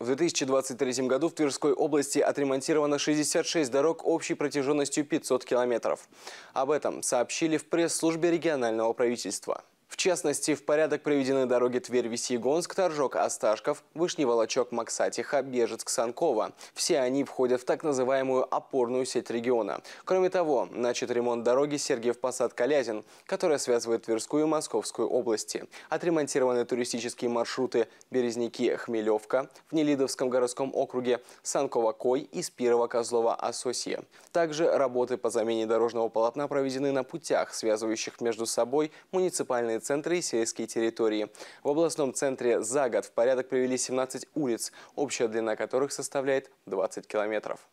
В 2023 году в Тверской области отремонтировано 66 дорог общей протяженностью 500 километров. Об этом сообщили в пресс-службе регионального правительства частности, в порядок приведены дороги Тверь-Весьегонск, Торжок, Осташков, Вышний Волочок, Максатиха, Бежецк, Санкова. Все они входят в так называемую опорную сеть региона. Кроме того, начат ремонт дороги Сергиев Посад-Калязин, которая связывает Тверскую и Московскую области. Отремонтированы туристические маршруты Березники-Хмелевка в Нелидовском городском округе, Санкова-Кой и Спирова-Козлова-Ососье. Также работы по замене дорожного полотна проведены на путях, связывающих между собой муниципальные центры и сельские территории. В областном центре за год в порядок привели 17 улиц, общая длина которых составляет 20 километров.